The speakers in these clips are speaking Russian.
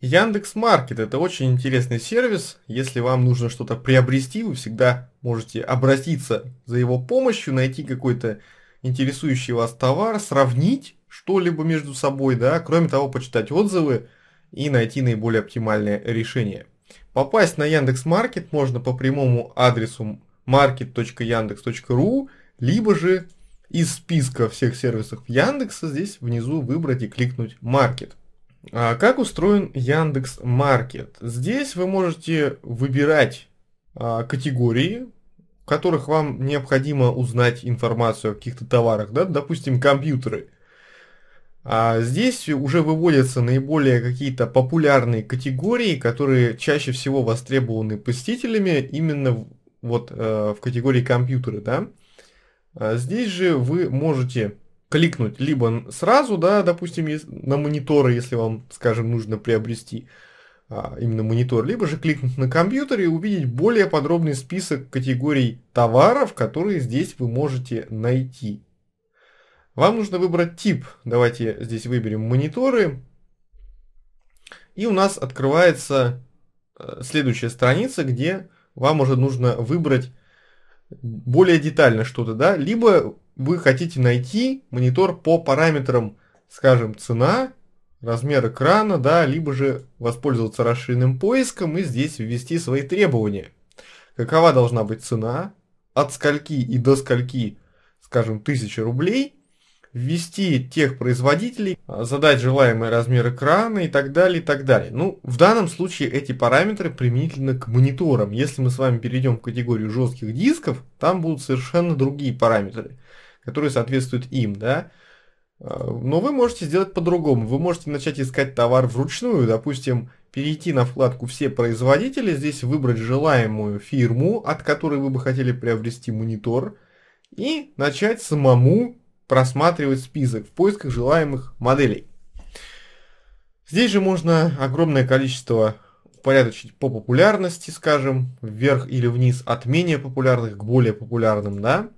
Яндекс Маркет – это очень интересный сервис. Если вам нужно что-то приобрести, вы всегда можете обратиться за его помощью, найти какой-то интересующий вас товар, сравнить что-либо между собой, да, кроме того, почитать отзывы и найти наиболее оптимальное решение. Попасть на Яндекс Маркет можно по прямому адресу market.yandex.ru, либо же из списка всех сервисов Яндекса здесь внизу выбрать и кликнуть «Маркет». А как устроен Яндекс Маркет? Здесь вы можете выбирать а, категории, в которых вам необходимо узнать информацию о каких-то товарах, да, допустим, компьютеры. А здесь уже выводятся наиболее какие-то популярные категории, которые чаще всего востребованы посетителями именно вот э, в категории компьютеры, да. А здесь же вы можете кликнуть либо сразу, да, допустим, на мониторы, если вам, скажем, нужно приобрести а, именно монитор, либо же кликнуть на компьютер и увидеть более подробный список категорий товаров, которые здесь вы можете найти. Вам нужно выбрать тип. Давайте здесь выберем мониторы. И у нас открывается э, следующая страница, где вам уже нужно выбрать более детально что-то, да, либо вы хотите найти монитор по параметрам, скажем, цена, размер экрана, да, либо же воспользоваться расширенным поиском и здесь ввести свои требования. Какова должна быть цена, от скольки и до скольки, скажем, тысячи рублей, ввести тех производителей, задать желаемый размер экрана и так далее, и так далее. Ну, в данном случае эти параметры применительно к мониторам. Если мы с вами перейдем в категорию жестких дисков, там будут совершенно другие параметры которые соответствуют им, да. А, но вы можете сделать по-другому. Вы можете начать искать товар вручную, допустим, перейти на вкладку «Все производители», здесь выбрать желаемую фирму, от которой вы бы хотели приобрести монитор, и начать самому просматривать список в поисках желаемых моделей. Здесь же можно огромное количество упорядочить по популярности, скажем, вверх или вниз от менее популярных к более популярным, да,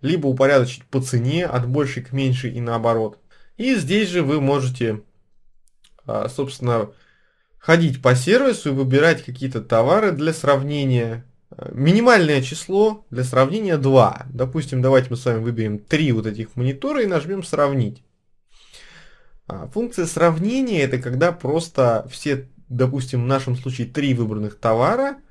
либо упорядочить по цене от большей к меньшей и наоборот. И здесь же вы можете, а, собственно, ходить по сервису и выбирать какие-то товары для сравнения. А, минимальное число для сравнения 2. Допустим, давайте мы с вами выберем 3 вот этих монитора и нажмем «Сравнить». А, функция сравнения – это когда просто все, допустим, в нашем случае 3 выбранных товара –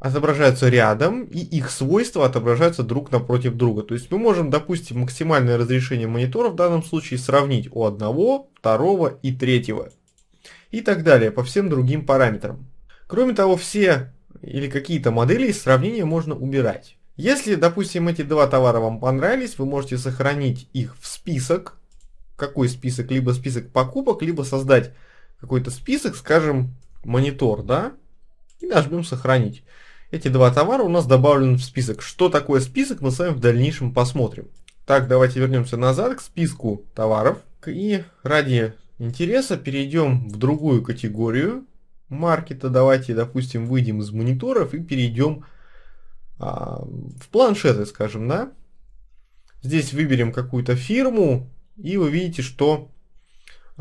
отображаются рядом, и их свойства отображаются друг напротив друга. То есть мы можем, допустим, максимальное разрешение монитора в данном случае сравнить у одного, второго и третьего. И так далее, по всем другим параметрам. Кроме того, все или какие-то модели из сравнения можно убирать. Если, допустим, эти два товара вам понравились, вы можете сохранить их в список. Какой список? Либо список покупок, либо создать какой-то список, скажем, монитор, да? И нажмем «Сохранить». Эти два товара у нас добавлены в список. Что такое список, мы с вами в дальнейшем посмотрим. Так, давайте вернемся назад к списку товаров. И ради интереса перейдем в другую категорию маркета. Давайте, допустим, выйдем из мониторов и перейдем а, в планшеты, скажем, да. Здесь выберем какую-то фирму, и вы видите, что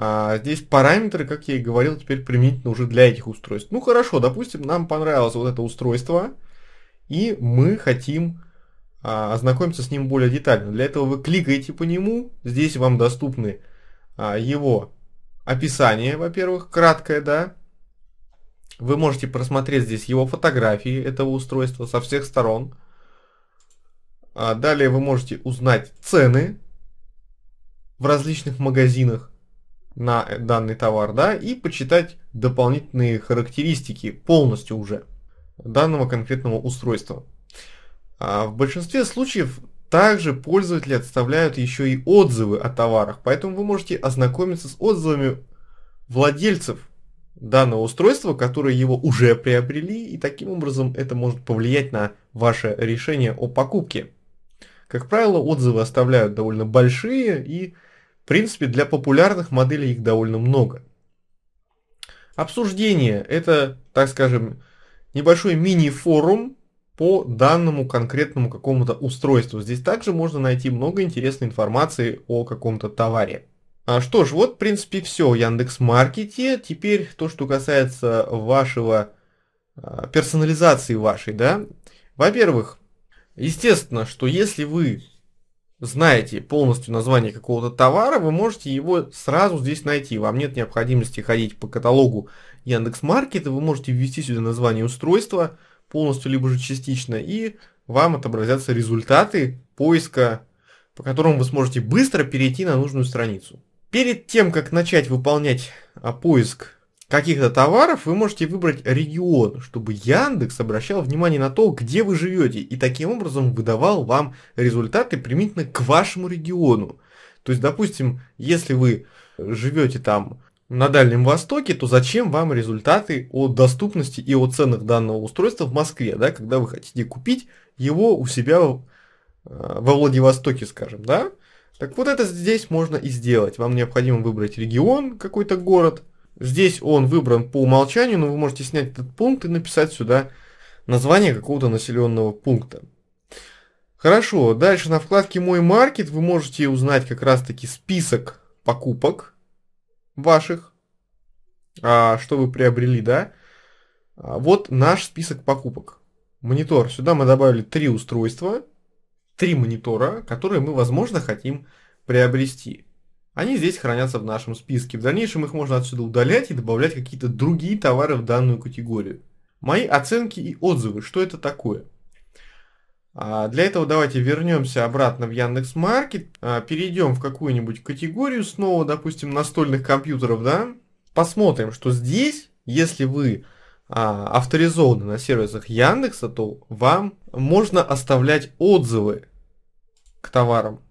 а, здесь параметры, как я и говорил, теперь применительно уже для этих устройств. Ну хорошо, допустим, нам понравилось вот это устройство, и мы хотим а, ознакомиться с ним более детально. Для этого вы кликаете по нему, здесь вам доступны а, его описание, во-первых, краткое, да. Вы можете просмотреть здесь его фотографии этого устройства со всех сторон. далее вы можете узнать цены в различных магазинах на данный товар, да, и почитать дополнительные характеристики полностью уже данного конкретного устройства. А, в большинстве случаев также пользователи отставляют еще и отзывы о товарах, поэтому вы можете ознакомиться с отзывами владельцев данного устройства, которые его уже приобрели, и таким образом это может повлиять на ваше решение о покупке. Как правило, отзывы оставляют довольно большие и принципе, для популярных моделей их довольно много. Обсуждение – это, так скажем, небольшой мини-форум по данному конкретному какому-то устройству. Здесь также можно найти много интересной информации о каком-то товаре. А что ж, вот в принципе все в Яндекс.Маркете. Теперь то, что касается вашего а, персонализации вашей, да. Во-первых, естественно, что если вы знаете полностью название какого-то товара, вы можете его сразу здесь найти. Вам нет необходимости ходить по каталогу Яндекс.Маркета, вы можете ввести сюда название устройства полностью либо же частично, и вам отобразятся результаты поиска, по которым вы сможете быстро перейти на нужную страницу. Перед тем, как начать выполнять а, поиск каких-то товаров вы можете выбрать регион, чтобы Яндекс обращал внимание на то, где вы живете, и таким образом выдавал вам результаты примитивно к вашему региону. То есть, допустим, если вы живете там на Дальнем Востоке, то зачем вам результаты о доступности и о ценах данного устройства в Москве, да, когда вы хотите купить его у себя э, во Владивостоке, скажем, да? Так вот это здесь можно и сделать. Вам необходимо выбрать регион, какой-то город – Здесь он выбран по умолчанию, но вы можете снять этот пункт и написать сюда название какого-то населенного пункта. Хорошо, дальше на вкладке «Мой маркет» вы можете узнать как раз-таки список покупок ваших, а, что вы приобрели, да? А, вот наш список покупок. Монитор. Сюда мы добавили три устройства, три монитора, которые мы, возможно, хотим приобрести. Они здесь хранятся в нашем списке. В дальнейшем их можно отсюда удалять и добавлять какие-то другие товары в данную категорию. Мои оценки и отзывы, что это такое? А, для этого давайте вернемся обратно в Яндекс Маркет, а, перейдем в какую-нибудь категорию снова, допустим, настольных компьютеров, да, посмотрим, что здесь, если вы а, авторизованы на сервисах Яндекса, то вам можно оставлять отзывы к товарам.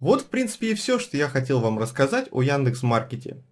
Вот в принципе и все, что я хотел вам рассказать о Яндекс.Маркете.